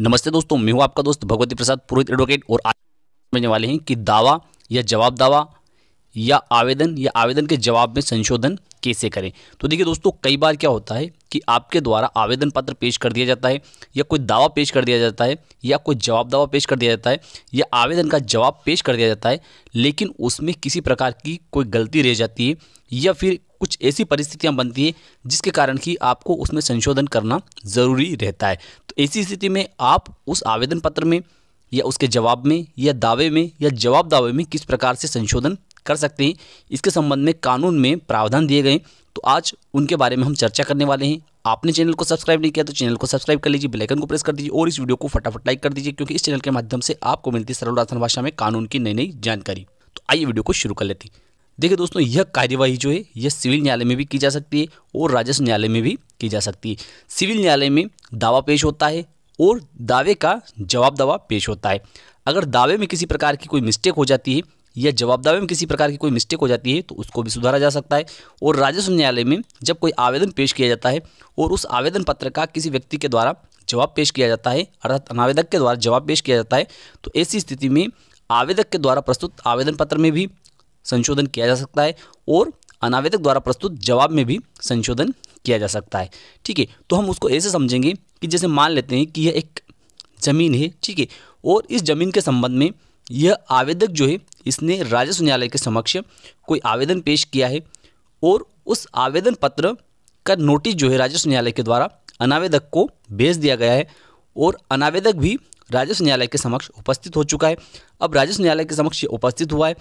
नमस्ते दोस्तों मैं हूं आपका दोस्त भगवती प्रसाद पुरोहित एडवोकेट और आज समझने वाले हैं कि दावा या जवाब दावा या आवेदन या आवेदन के जवाब में संशोधन कैसे करें तो देखिए दोस्तों कई बार क्या होता है कि आपके द्वारा आवेदन पत्र पेश कर दिया जाता है या कोई दावा पेश कर दिया जाता है या कोई जवाब दावा पेश कर दिया जाता है या आवेदन का जवाब पेश कर दिया जाता है लेकिन उसमें किसी प्रकार की कोई गलती रह जाती है या फिर कुछ ऐसी परिस्थितियाँ बनती है जिसके कारण कि आपको उसमें संशोधन करना ज़रूरी रहता है तो ऐसी स्थिति में आप उस आवेदन पत्र में या उसके जवाब में या दावे में या जवाब दावे में किस प्रकार से संशोधन कर सकते हैं इसके संबंध में कानून में प्रावधान दिए गए तो आज उनके बारे में हम चर्चा करने वाले हैं आपने चैनल को सब्सक्राइब नहीं किया तो चैनल को सब्सक्राइब कर लीजिए बेलाइकन को प्रेस कर दीजिए और इस वीडियो को फटाफट लाइक कर दीजिए क्योंकि इस चैनल के माध्यम से आपको मिलती सरल राशन भाषा में कानून की नई नई जानकारी तो आइए वीडियो को शुरू कर लेते हैं देखिए दोस्तों यह कार्यवाही जो है यह सिविल न्यायालय में भी की जा सकती है और राजस्व न्यायालय में भी की जा सकती है सिविल न्यायालय में दावा पेश होता है और दावे का जवाब दावा पेश होता है अगर दावे में किसी प्रकार की कोई मिस्टेक हो जाती है या जवाबदावे में किसी प्रकार की कोई मिस्टेक हो जाती है तो उसको भी सुधारा जा सकता है और राजस्व न्यायालय में जब कोई आवेदन पेश किया जाता है और उस आवेदन पत्र का किसी व्यक्ति के द्वारा जवाब पेश किया जाता है अर्थात अनावेदक के द्वारा जवाब पेश किया जाता है तो ऐसी स्थिति में आवेदक के द्वारा प्रस्तुत आवेदन पत्र में भी संशोधन किया जा सकता है और अनावेदक द्वारा प्रस्तुत जवाब में भी संशोधन किया जा सकता है ठीक है तो हम उसको ऐसे समझेंगे कि जैसे मान लेते हैं कि यह एक ज़मीन है ठीक है और इस ज़मीन के संबंध में यह आवेदक जो है इसने राजस्व न्यायालय के समक्ष कोई आवेदन पेश किया है और उस आवेदन पत्र का नोटिस जो है राजस्व न्यायालय के द्वारा अनावेदक को भेज दिया गया है और अनावेदक भी राजस्व न्यायालय के समक्ष उपस्थित हो चुका है अब राजस्व न्यायालय के समक्ष उपस्थित हुआ है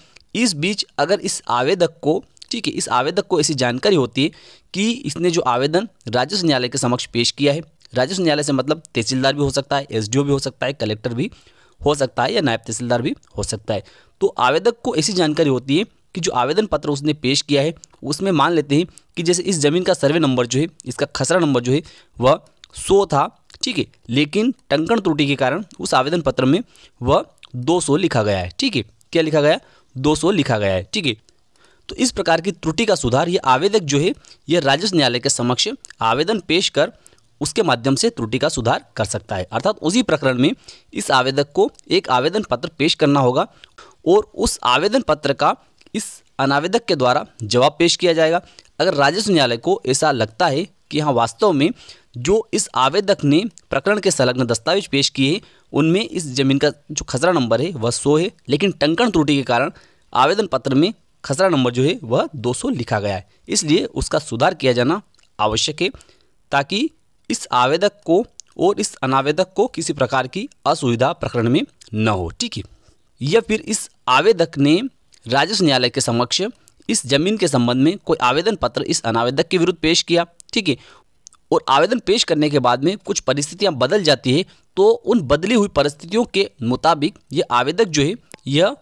इस बीच अगर इस आवेदक को ठीक है इस आवेदक को ऐसी जानकारी होती है कि इसने जो आवेदन राजस्व न्यायालय के समक्ष पेश किया है राजस्व न्यायालय से मतलब तहसीलदार भी हो सकता है एसडीओ भी हो सकता है कलेक्टर भी हो सकता है या नायब तहसीलदार भी हो सकता है तो आवेदक को ऐसी जानकारी होती है कि जो आवेदन पत्र उसने पेश किया है उसमें मान लेते हैं कि जैसे इस ज़मीन का सर्वे नंबर जो है इसका खसरा नंबर जो है वह सौ था ठीक है लेकिन टंकण त्रुटि के कारण उस आवेदन पत्र में वह दो सौ लिखा गया है ठीक है क्या लिखा गया दो सौ लिखा गया है ठीक है तो इस प्रकार की त्रुटि का सुधार ये आवेदक जो है यह राजस्व न्यायालय के समक्ष आवेदन पेश कर उसके माध्यम से त्रुटि का सुधार कर सकता है अर्थात उसी प्रकरण में इस आवेदक को एक आवेदन पत्र पेश करना होगा और उस आवेदन पत्र का इस अनावेदक के द्वारा जवाब पेश किया जाएगा अगर राजस्व न्यायालय को ऐसा लगता है कि हाँ वास्तव में जो इस आवेदक ने प्रकरण के संलग्न दस्तावेज पेश किए उनमें इस जमीन का जो खसरा नंबर है वह सौ है लेकिन टंकण त्रुटि के कारण आवेदन पत्र में खसरा नंबर जो है वह 200 लिखा गया है इसलिए उसका सुधार किया जाना आवश्यक है ताकि इस आवेदक को और इस अनावेदक को किसी प्रकार की असुविधा प्रकरण में न हो ठीक है या फिर इस आवेदक ने राजस्व न्यायालय के समक्ष इस जमीन के संबंध में कोई आवेदन पत्र इस अनावेदक के विरुद्ध पेश किया ठीक है और आवेदन पेश करने के बाद में कुछ परिस्थितियां बदल जाती है तो उन बदली हुई परिस्थितियों के मुताबिक यह आवेदक जो है यह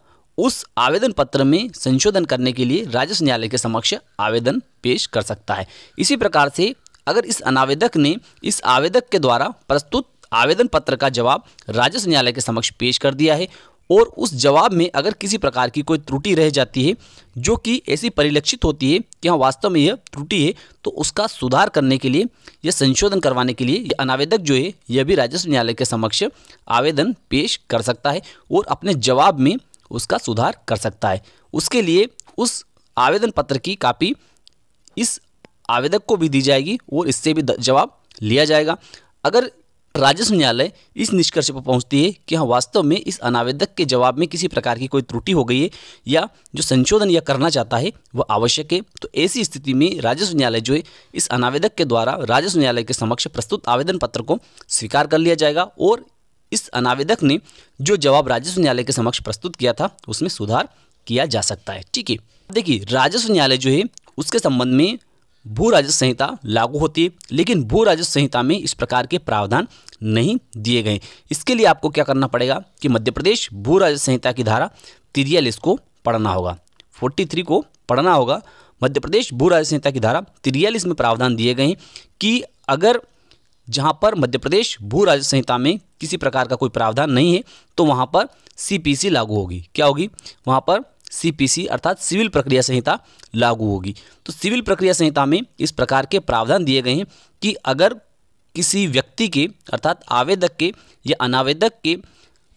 उस आवेदन पत्र में संशोधन करने के लिए राजस्व न्यायालय के समक्ष आवेदन पेश कर सकता है इसी प्रकार से अगर इस अनावेदक ने इस आवेदक के द्वारा प्रस्तुत आवेदन पत्र का जवाब राजस्व न्यायालय के समक्ष पेश कर दिया है और उस जवाब में अगर किसी प्रकार की कोई त्रुटि रह जाती है जो कि ऐसी परिलक्षित होती है कि हाँ वास्तव में यह त्रुटि है तो उसका सुधार करने के लिए यह संशोधन करवाने के लिए यह अनावेदक जो है यह भी राजस्व न्यायालय के समक्ष आवेदन पेश कर सकता है और अपने जवाब में उसका सुधार कर सकता है उसके लिए उस आवेदन पत्र की कापी इस आवेदक को भी दी जाएगी और इससे भी जवाब लिया जाएगा अगर राजस्व न्यायालय इस निष्कर्ष पर पहुंचती है कि हाँ वास्तव में इस अनावेदक के जवाब में किसी प्रकार की कोई त्रुटि हो गई है या जो संशोधन यह करना चाहता है वह आवश्यक है तो ऐसी स्थिति में राजस्व न्यायालय जो है इस अनावेदक के द्वारा राजस्व न्यायालय के समक्ष प्रस्तुत आवेदन पत्र को स्वीकार कर लिया जाएगा और इस अनावेदक ने जो जवाब राजस्व न्यायालय के समक्ष प्रस्तुत किया था उसमें सुधार किया जा सकता है ठीक है देखिए राजस्व न्यायालय जो है उसके संबंध में भू राजस्व संहिता लागू होती है लेकिन भू राजस्व संहिता में इस प्रकार के प्रावधान नहीं दिए गए इसके लिए आपको क्या करना पड़ेगा कि मध्य प्रदेश भू राज्य संहिता की धारा तिरियालीस को पढ़ना होगा फोर्टी थ्री को पढ़ना होगा मध्य प्रदेश भू राज्य संहिता की धारा तिरियालीस में प्रावधान दिए गए हैं कि अगर जहाँ पर मध्य प्रदेश भू राज्य संहिता में किसी प्रकार का कोई प्रावधान नहीं है तो वहाँ पर सी लागू होगी क्या होगी वहाँ पर सीपीसी अर्थात सिविल प्रक्रिया संहिता लागू होगी तो सिविल प्रक्रिया संहिता में इस प्रकार के प्रावधान दिए गए हैं कि अगर किसी व्यक्ति के अर्थात आवेदक के या अनावेदक के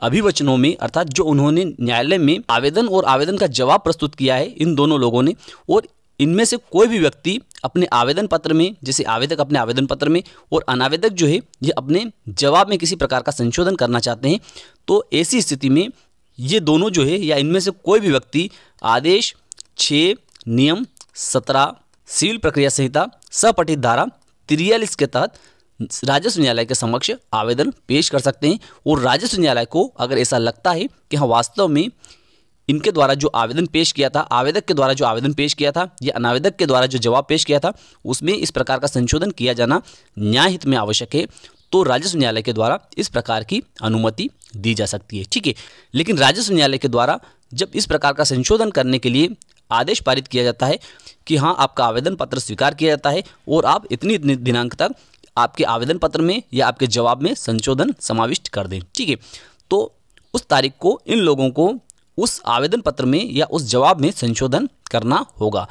अभिवचनों में अर्थात जो उन्होंने न्यायालय में आवेदन और आवेदन का जवाब प्रस्तुत किया है इन दोनों लोगों ने और इनमें से कोई भी व्यक्ति अपने आवेदन पत्र में जैसे आवेदक अपने आवेदन पत्र में और अनावेदक जो है ये अपने जवाब में किसी प्रकार का संशोधन करना चाहते हैं तो ऐसी स्थिति में ये दोनों जो है या इनमें से कोई भी व्यक्ति आदेश छः नियम सत्रह सिविल प्रक्रिया संहिता सपठित धारा तिरयालीस के तहत राजस्व न्यायालय के समक्ष आवेदन पेश कर सकते हैं और राजस्व न्यायालय को अगर ऐसा लगता है कि हाँ वास्तव में इनके द्वारा जो आवेदन पेश किया था आवेदक के द्वारा जो आवेदन पेश किया था या अनावेदक के द्वारा जो जवाब पेश किया था उसमें इस प्रकार का संशोधन किया जाना न्याय हित में आवश्यक है तो राजस्व न्यायालय के द्वारा इस प्रकार की अनुमति दी जा सकती है ठीक है लेकिन राजस्व न्यायालय के द्वारा जब इस प्रकार का संशोधन करने के लिए आदेश पारित किया जाता है कि हाँ आपका आवेदन पत्र स्वीकार किया जाता है और आप इतनी इतनी दिनांक तक आपके आवेदन पत्र में या आपके जवाब में संशोधन समाविष्ट कर दें ठीक है तो उस तारीख को इन लोगों को उस आवेदन पत्र में या उस जवाब में संशोधन करना होगा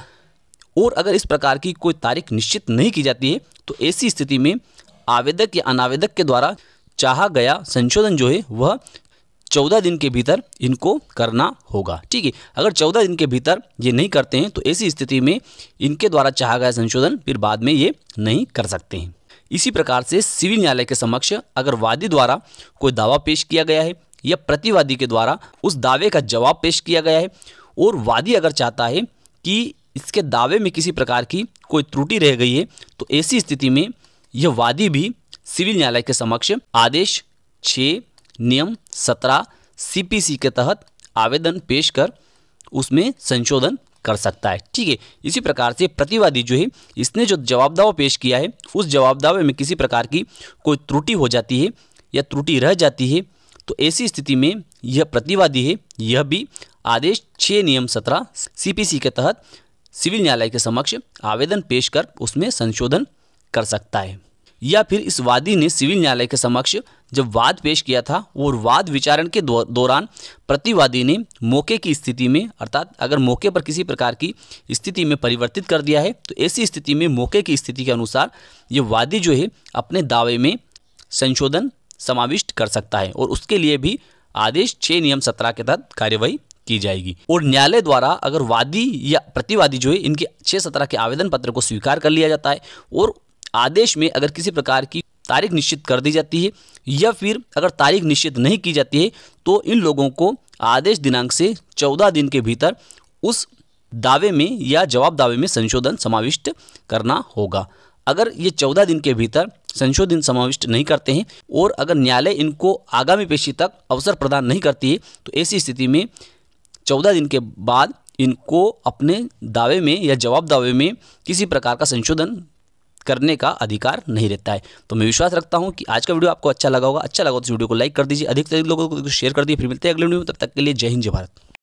और अगर इस प्रकार की कोई तारीख निश्चित नहीं की जाती है तो ऐसी स्थिति में आवेदक या अनावेदक के द्वारा चाहा गया संशोधन जो है वह चौदह दिन के भीतर इनको करना होगा ठीक है अगर चौदह दिन के भीतर ये नहीं करते हैं तो ऐसी स्थिति में इनके द्वारा चाहा गया संशोधन फिर बाद में ये नहीं कर सकते हैं इसी प्रकार से सिविल न्यायालय के समक्ष अगर वादी द्वारा कोई दावा पेश किया गया है या प्रतिवादी के द्वारा उस दावे का जवाब पेश किया गया है और वादी अगर चाहता है कि इसके दावे में किसी प्रकार की कोई त्रुटि रह गई है तो ऐसी स्थिति में यह वादी भी सिविल न्यायालय के समक्ष आदेश छः नियम सत्रह सी के तहत आवेदन पेश कर उसमें संशोधन कर सकता है ठीक है इसी प्रकार से प्रतिवादी जो है इसने जो जवाब दावा पेश किया है उस जवाब दावे में किसी प्रकार की कोई त्रुटि हो जाती है या त्रुटि रह जाती है तो ऐसी स्थिति में यह प्रतिवादी है यह भी आदेश छः नियम सत्रह सीपीसी के तहत सिविल न्यायालय के समक्ष आवेदन पेश कर उसमें संशोधन कर सकता है या फिर इस वादी ने सिविल न्यायालय के समक्ष जब वाद पेश किया था और वाद विचारण के दौरान प्रतिवादी ने मौके की स्थिति में अर्थात अगर मौके पर किसी प्रकार की स्थिति में परिवर्तित कर दिया है तो ऐसी स्थिति में मौके की स्थिति के अनुसार ये वादी जो है अपने दावे में संशोधन समाविष्ट कर सकता है और उसके लिए भी आदेश छः नियम सत्रह के तहत कार्यवाही की जाएगी और न्यायालय द्वारा अगर वादी या प्रतिवादी जो है इनके छः सत्रह के आवेदन पत्र को स्वीकार कर लिया जाता है और आदेश में अगर किसी प्रकार की तारीख निश्चित कर दी जाती है या फिर अगर तारीख निश्चित नहीं की जाती है तो इन लोगों को आदेश दिनांक से चौदह दिन के भीतर उस दावे में या जवाब दावे में संशोधन समाविष्ट करना होगा अगर ये चौदह दिन के भीतर संशोधन समाविष्ट नहीं करते हैं और अगर न्यायालय इनको आगामी पेशी तक अवसर प्रदान नहीं करती है तो ऐसी स्थिति में चौदह दिन के बाद इनको अपने दावे में या जवाब दावे में किसी प्रकार का संशोधन करने का अधिकार नहीं रहता है तो मैं विश्वास रखता हूँ कि आज का वीडियो आपको अच्छा लगा होगा अच्छा लगा तो इस वीडियो को लाइक कर दीजिए अधिक से अधिक लोगों को शेयर कर दिए फिर मिलते हैं अगले वीडियो में तब तक के लिए जय हिंद जय भारत